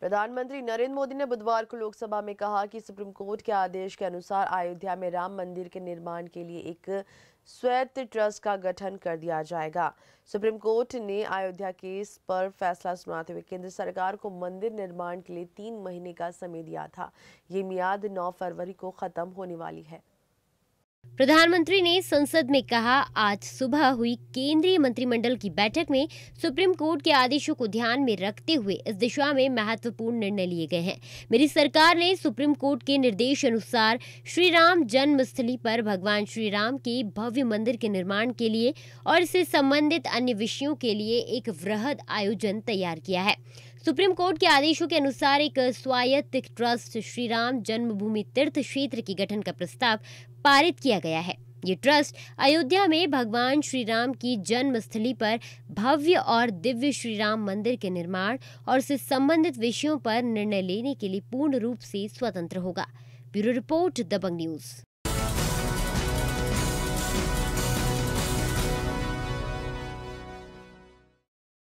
प्रधानमंत्री नरेंद्र मोदी ने बुधवार को लोकसभा में कहा कि सुप्रीम कोर्ट के आदेश के अनुसार अयोध्या में राम मंदिर के निर्माण के लिए एक स्वेत ट्रस्ट का गठन कर दिया जाएगा सुप्रीम कोर्ट ने अयोध्या केस पर फैसला सुनाते हुए केंद्र सरकार को मंदिर निर्माण के लिए तीन महीने का समय दिया था ये मियाद नौ फरवरी को खत्म होने वाली है प्रधानमंत्री ने संसद में कहा आज सुबह हुई केंद्रीय मंत्रिमंडल की बैठक में सुप्रीम कोर्ट के आदेशों को ध्यान में रखते हुए इस दिशा में महत्वपूर्ण निर्णय लिए गए हैं मेरी सरकार ने सुप्रीम कोर्ट के निर्देश अनुसार श्री राम जन्मस्थली पर भगवान श्री राम के भव्य मंदिर के निर्माण के लिए और इससे संबंधित अन्य विषयों के लिए एक वृहद आयोजन तैयार किया है सुप्रीम कोर्ट के आदेशों के अनुसार एक स्वायत्त ट्रस्ट श्री राम जन्मभूमि तीर्थ क्षेत्र के गठन का प्रस्ताव पारित किया गया है ये ट्रस्ट अयोध्या में भगवान श्री राम की जन्मस्थली पर भव्य और दिव्य श्री राम मंदिर के निर्माण और उससे संबंधित विषयों पर निर्णय लेने के लिए पूर्ण रूप से स्वतंत्र होगा ब्यूरो रिपोर्ट दबंग न्यूज